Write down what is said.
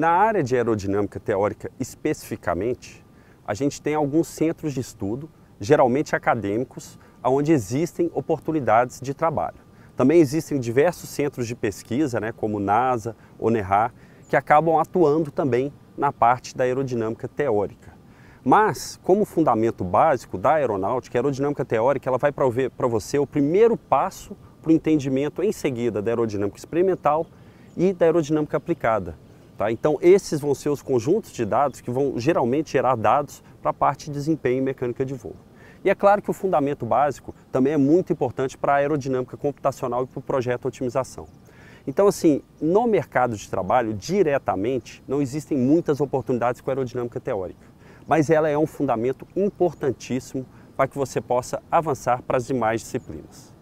Na área de aerodinâmica teórica especificamente, a gente tem alguns centros de estudo, geralmente acadêmicos, onde existem oportunidades de trabalho. Também existem diversos centros de pesquisa, né, como NASA, ONERA, que acabam atuando também na parte da aerodinâmica teórica. Mas, como fundamento básico da aeronáutica, a aerodinâmica teórica ela vai para você o primeiro passo para o entendimento em seguida da aerodinâmica experimental e da aerodinâmica aplicada. Tá? Então, esses vão ser os conjuntos de dados que vão geralmente gerar dados para a parte de desempenho e mecânica de voo. E é claro que o fundamento básico também é muito importante para a aerodinâmica computacional e para o projeto otimização. Então, assim, no mercado de trabalho, diretamente, não existem muitas oportunidades com a aerodinâmica teórica, mas ela é um fundamento importantíssimo para que você possa avançar para as demais disciplinas.